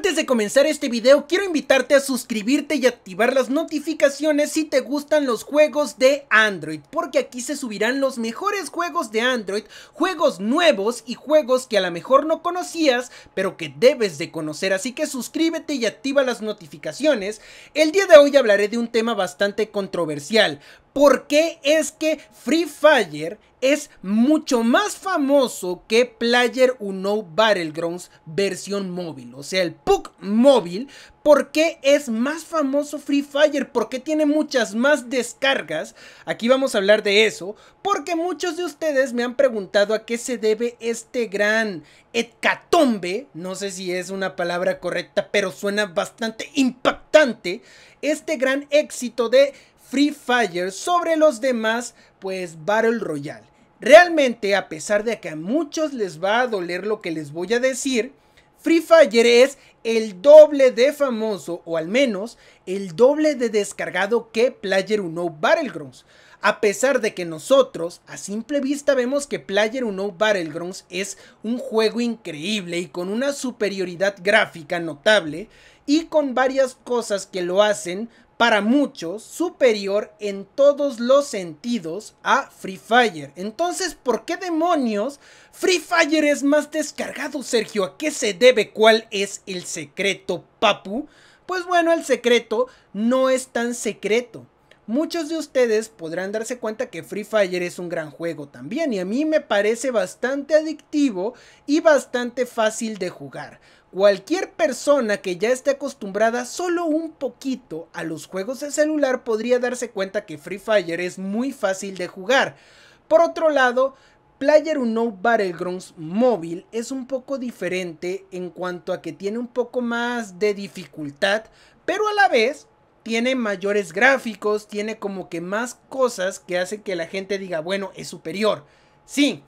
Antes de comenzar este video quiero invitarte a suscribirte y activar las notificaciones si te gustan los juegos de Android, porque aquí se subirán los mejores juegos de Android, juegos nuevos y juegos que a lo mejor no conocías, pero que debes de conocer, así que suscríbete y activa las notificaciones. El día de hoy hablaré de un tema bastante controversial, por qué es que Free Fire es mucho más famoso que Player Uno Battlegrounds versión móvil, o sea, el PUC móvil, ¿por qué es más famoso Free Fire? ¿Por qué tiene muchas más descargas? Aquí vamos a hablar de eso, porque muchos de ustedes me han preguntado a qué se debe este gran hecatombe, no sé si es una palabra correcta, pero suena bastante impactante, este gran éxito de Free Fire sobre los demás, pues Battle Royale. Realmente, a pesar de que a muchos les va a doler lo que les voy a decir, Free Fire es el doble de famoso, o al menos el doble de descargado que Player Uno Battlegrounds. A pesar de que nosotros, a simple vista, vemos que Player Uno Battlegrounds es un juego increíble y con una superioridad gráfica notable y con varias cosas que lo hacen para muchos superior en todos los sentidos a Free Fire. Entonces, ¿por qué demonios Free Fire es más descargado, Sergio? ¿A qué se debe? ¿Cuál es el secreto, papu? Pues bueno, el secreto no es tan secreto. Muchos de ustedes podrán darse cuenta que Free Fire es un gran juego también y a mí me parece bastante adictivo y bastante fácil de jugar. Cualquier persona que ya esté acostumbrada solo un poquito a los juegos de celular podría darse cuenta que Free Fire es muy fácil de jugar. Por otro lado, Player Unknown Battlegrounds móvil es un poco diferente en cuanto a que tiene un poco más de dificultad, pero a la vez tiene mayores gráficos, tiene como que más cosas que hacen que la gente diga, bueno, es superior. Sí,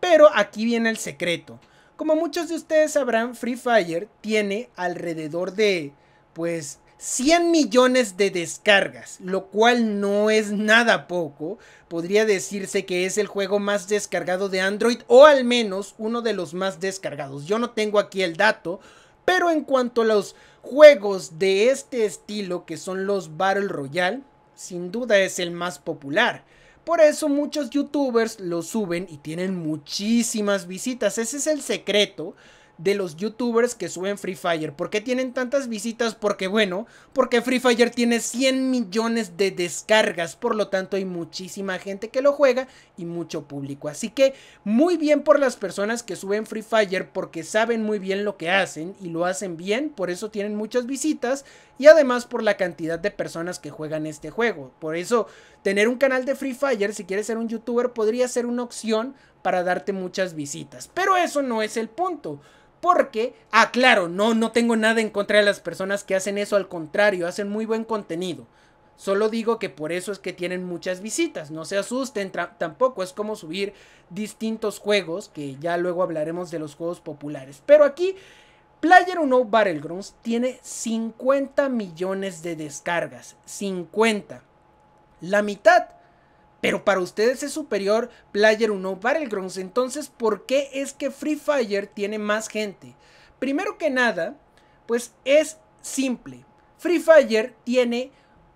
pero aquí viene el secreto. Como muchos de ustedes sabrán, Free Fire tiene alrededor de, pues, 100 millones de descargas, lo cual no es nada poco. Podría decirse que es el juego más descargado de Android o al menos uno de los más descargados. Yo no tengo aquí el dato, pero en cuanto a los juegos de este estilo que son los Battle Royale, sin duda es el más popular. Por eso muchos youtubers lo suben y tienen muchísimas visitas. Ese es el secreto de los youtubers que suben Free Fire. ¿Por qué tienen tantas visitas? Porque bueno, porque Free Fire tiene 100 millones de descargas, por lo tanto hay muchísima gente que lo juega y mucho público. Así que muy bien por las personas que suben Free Fire porque saben muy bien lo que hacen y lo hacen bien, por eso tienen muchas visitas y además por la cantidad de personas que juegan este juego. Por eso tener un canal de Free Fire si quieres ser un youtuber podría ser una opción para darte muchas visitas. Pero eso no es el punto porque, ah, claro, no, no tengo nada en contra de las personas que hacen eso, al contrario, hacen muy buen contenido. Solo digo que por eso es que tienen muchas visitas, no se asusten, tampoco es como subir distintos juegos, que ya luego hablaremos de los juegos populares. Pero aquí, Player Uno Battlegrounds tiene 50 millones de descargas, 50. La mitad pero para ustedes es superior Player Uno Battlegrounds, entonces ¿por qué es que Free Fire tiene más gente? Primero que nada, pues es simple. Free Fire tiene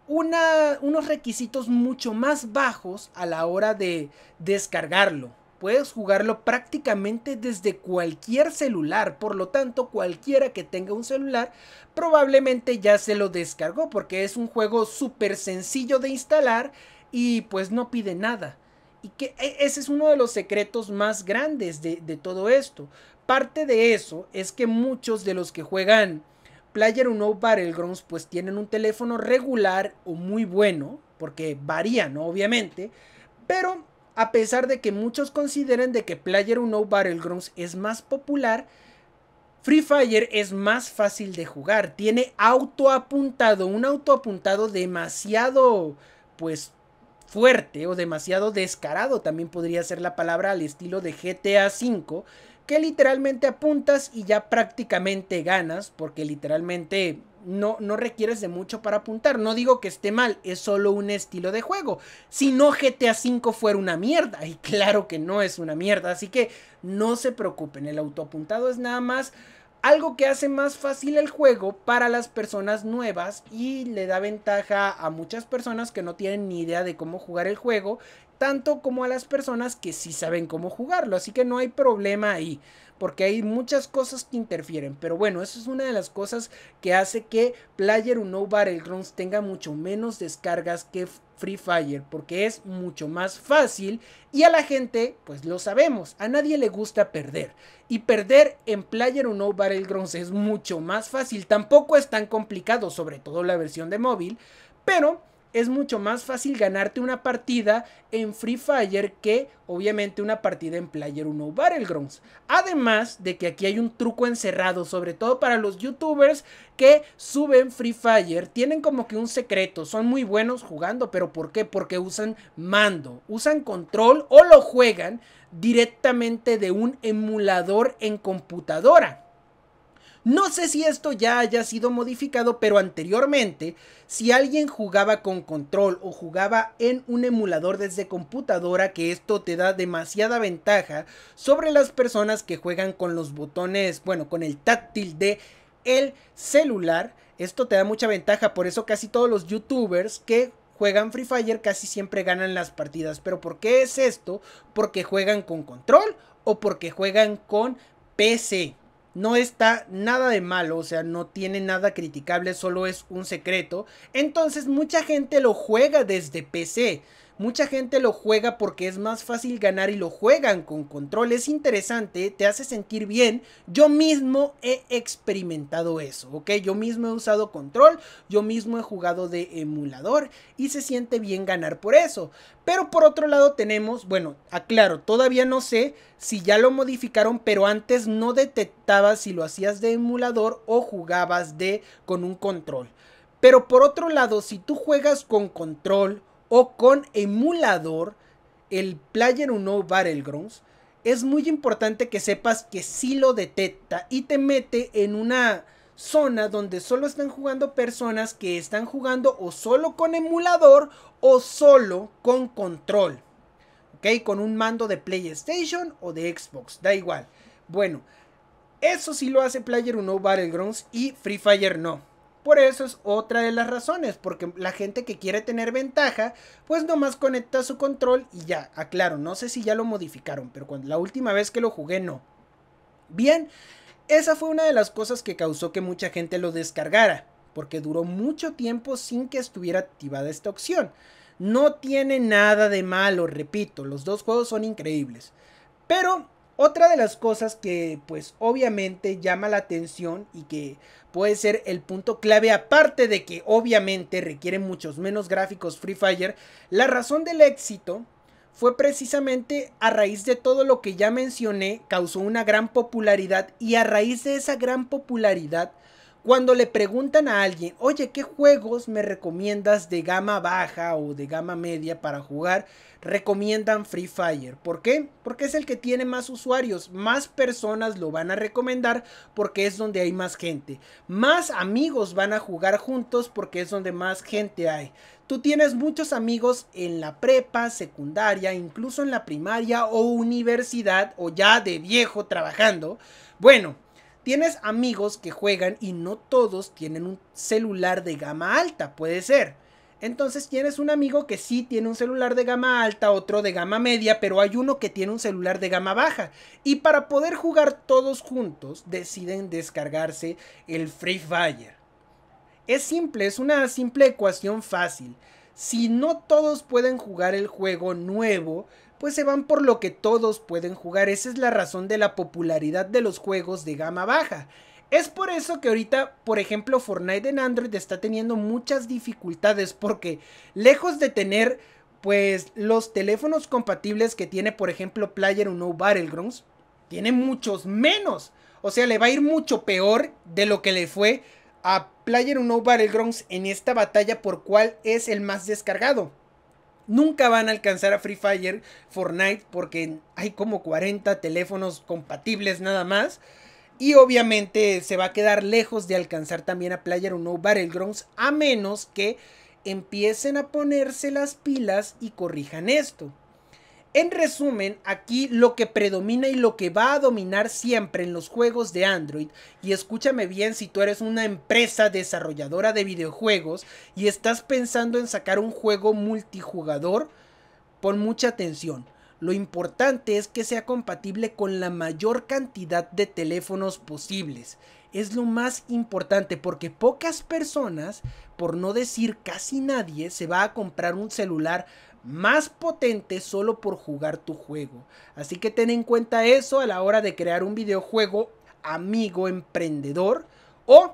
unos requisitos mucho más bajos a la hora de descargarlo. Puedes jugarlo prácticamente desde cualquier celular, por lo tanto cualquiera que tenga un celular probablemente ya se lo descargó porque es un juego súper sencillo de instalar y pues no pide nada. Y que e, ese es uno de los secretos más grandes de, todo esto. Parte de eso es que muchos de los que juegan Player Uno Battlegrounds pues tienen un teléfono regular o muy bueno, porque varían ¿no? Obviamente, pero a pesar de que muchos consideren de que Player Uno Battlegrounds es más popular, Free Fire es más fácil de jugar, tiene autoapuntado, un autoapuntado demasiado pues fuerte o demasiado descarado también podría ser la palabra al estilo de GTA V, que literalmente apuntas y ya prácticamente ganas, porque literalmente no, no requieres de mucho para apuntar. No digo que esté mal, es solo un estilo de juego. Si no GTA V fuera una mierda, y claro que no es una mierda, así que no se preocupen, el autoapuntado es nada más algo que hace más fácil el juego para las personas nuevas y le da ventaja a muchas personas que no tienen ni idea de cómo jugar el juego tanto como a las personas que sí saben cómo jugarlo. Así que no hay problema ahí, porque hay muchas cosas que interfieren. Pero bueno, eso es una de las cosas que hace que Player Uno Battlegrounds tenga mucho menos descargas que Free Fire, porque es mucho más fácil y a la gente, pues lo sabemos, a nadie le gusta perder. Y perder en Player Uno Battlegrounds es mucho más fácil, tampoco es tan complicado, sobre todo la versión de móvil, pero es mucho más fácil ganarte una partida en Free Fire que obviamente una partida en Player 1 Battlegrounds. Además de que aquí hay un truco encerrado, sobre todo para los youtubers que suben Free Fire, tienen como que un secreto, son muy buenos jugando, pero ¿por qué? Porque usan mando, usan control o lo juegan directamente de un emulador en computadora. No sé si esto ya haya sido modificado, pero anteriormente, si alguien jugaba con control o jugaba en un emulador desde computadora, que esto te da demasiada ventaja sobre las personas que juegan con los botones, bueno, con el táctil de el celular, esto te da mucha ventaja, por eso casi todos los youtubers que juegan Free Fire casi siempre ganan las partidas. ¿Pero por qué es esto? ¿Porque juegan con control o porque juegan con PC? no está nada de malo, o sea, no tiene nada criticable, solo es un secreto. Entonces mucha gente lo juega desde PC. Mucha gente lo juega porque es más fácil ganar y lo juegan con control. Es interesante, te hace sentir bien. Yo mismo he experimentado eso, ¿ok? Yo mismo he usado control, yo mismo he jugado de emulador y se siente bien ganar por eso. Pero por otro lado tenemos, bueno, aclaro, todavía no sé si ya lo modificaron, pero antes no detectaba si lo hacías de emulador o jugabas de con un control. Pero por otro lado, si tú juegas con control o con emulador el Player Uno Battlegrounds, es muy importante que sepas que sí lo detecta y te mete en una zona donde solo están jugando personas que están jugando o solo con emulador o solo con control. ¿Ok? Con un mando de PlayStation o de Xbox, da igual. Bueno, eso sí lo hace Player Uno Battlegrounds y Free Fire no. Por eso es otra de las razones, porque la gente que quiere tener ventaja, pues nomás conecta su control y ya, aclaro, no sé si ya lo modificaron, pero cuando, la última vez que lo jugué no. Bien, esa fue una de las cosas que causó que mucha gente lo descargara, porque duró mucho tiempo sin que estuviera activada esta opción. No tiene nada de malo, repito, los dos juegos son increíbles. Pero otra de las cosas que pues obviamente llama la atención y que puede ser el punto clave, aparte de que obviamente requiere muchos menos gráficos Free Fire, la razón del éxito fue precisamente a raíz de todo lo que ya mencioné, causó una gran popularidad y a raíz de esa gran popularidad cuando le preguntan a alguien, oye, ¿qué juegos me recomiendas de gama baja o de gama media para jugar? Recomiendan Free Fire. ¿Por qué? Porque es el que tiene más usuarios, más personas lo van a recomendar porque es donde hay más gente. Más amigos van a jugar juntos porque es donde más gente hay. Tú tienes muchos amigos en la prepa, secundaria, incluso en la primaria o universidad o ya de viejo trabajando. Bueno, tienes amigos que juegan y no todos tienen un celular de gama alta, puede ser. Entonces tienes un amigo que sí tiene un celular de gama alta, otro de gama media, pero hay uno que tiene un celular de gama baja. Y para poder jugar todos juntos, deciden descargarse el Free Fire. Es simple, es una simple ecuación fácil. Si no todos pueden jugar el juego nuevo, pues se van por lo que todos pueden jugar. Esa es la razón de la popularidad de los juegos de gama baja. Es por eso que ahorita, por ejemplo, Fortnite en Android está teniendo muchas dificultades porque lejos de tener pues los teléfonos compatibles que tiene, por ejemplo, Player Uno Battlegrounds, tiene muchos menos. O sea, le va a ir mucho peor de lo que le fue a Player Uno Battlegrounds en esta batalla por cuál es el más descargado nunca van a alcanzar a Free Fire Fortnite porque hay como 40 teléfonos compatibles nada más. Y obviamente se va a quedar lejos de alcanzar también a Player Battlegrounds a menos que empiecen a ponerse las pilas y corrijan esto. En resumen, aquí lo que predomina y lo que va a dominar siempre en los juegos de Android, y escúchame bien si tú eres una empresa desarrolladora de videojuegos y estás pensando en sacar un juego multijugador, pon mucha atención. Lo importante es que sea compatible con la mayor cantidad de teléfonos posibles. Es lo más importante porque pocas personas, por no decir casi nadie, se va a comprar un celular más potente solo por jugar tu juego. Así que ten en cuenta eso a la hora de crear un videojuego amigo emprendedor o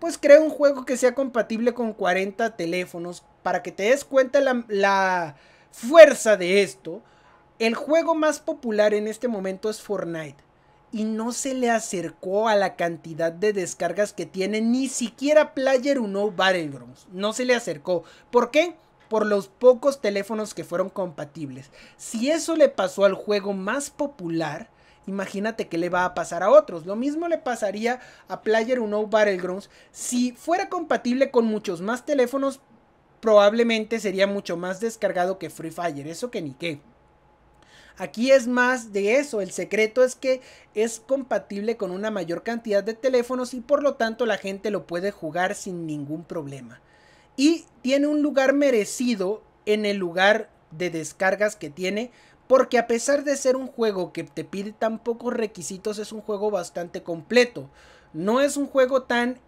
pues crea un juego que sea compatible con 40 teléfonos para que te des cuenta la, la fuerza de esto. El juego más popular en este momento es Fortnite y no se le acercó a la cantidad de descargas que tiene ni siquiera Player Uno Battlegrounds. No se le acercó. ¿Por qué? por los pocos teléfonos que fueron compatibles. Si eso le pasó al juego más popular, imagínate que le va a pasar a otros. Lo mismo le pasaría a Player Uno Battlegrounds. Si fuera compatible con muchos más teléfonos, probablemente sería mucho más descargado que Free Fire. Eso que ni qué. Aquí es más de eso, el secreto es que es compatible con una mayor cantidad de teléfonos y por lo tanto la gente lo puede jugar sin ningún problema y tiene un lugar merecido en el lugar de descargas que tiene. Porque a pesar de ser un juego que te pide tan pocos requisitos, es un juego bastante completo. No es un juego tan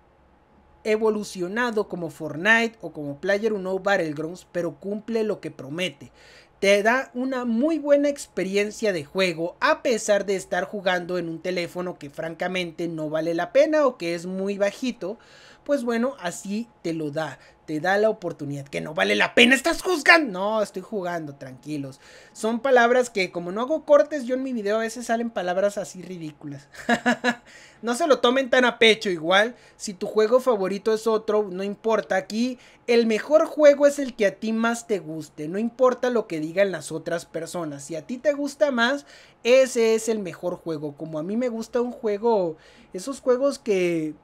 evolucionado como Fortnite o como Player Uno Battlegrounds, pero cumple lo que promete. Te da una muy buena experiencia de juego a pesar de estar jugando en un teléfono que francamente no vale la pena o que es muy bajito pues bueno, así te lo da. Te da la oportunidad, que no vale la pena, estás juzgando. No, estoy jugando, tranquilos. Son palabras que, como no hago cortes, yo en mi video a veces salen palabras así ridículas. no se lo tomen tan a pecho, igual. Si tu juego favorito es otro, no importa. Aquí el mejor juego es el que a ti más te guste. No importa lo que digan las otras personas. Si a ti te gusta más, ese es el mejor juego. Como a mí me gusta un juego, esos juegos que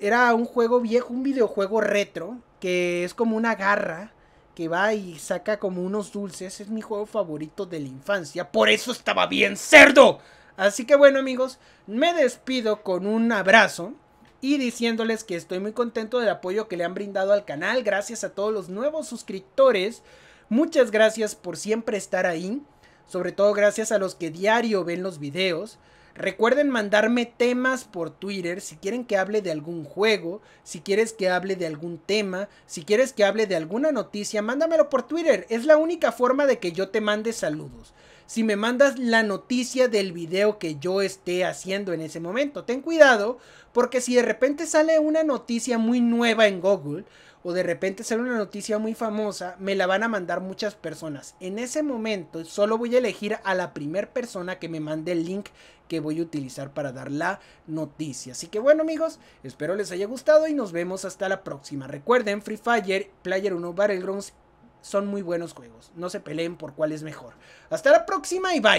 era un juego viejo, un videojuego retro, que es como una garra que va y saca como unos dulces. Es mi juego favorito de la infancia. Por eso estaba bien cerdo. Así que bueno amigos, me despido con un abrazo y diciéndoles que estoy muy contento del apoyo que le han brindado al canal. Gracias a todos los nuevos suscriptores. Muchas gracias por siempre estar ahí. Sobre todo gracias a los que diario ven los videos. Recuerden mandarme temas por Twitter si quieren que hable de algún juego, si quieres que hable de algún tema, si quieres que hable de alguna noticia, mándamelo por Twitter. Es la única forma de que yo te mande saludos si me mandas la noticia del video que yo esté haciendo en ese momento. Ten cuidado porque si de repente sale una noticia muy nueva en Google o de repente sale una noticia muy famosa, me la van a mandar muchas personas. En ese momento solo voy a elegir a la primera persona que me mande el link que voy a utilizar para dar la noticia. Así que bueno amigos, espero les haya gustado y nos vemos hasta la próxima. Recuerden Free Fire, Player 1 Battlegrounds son muy buenos juegos. No se peleen por cuál es mejor. Hasta la próxima y bye.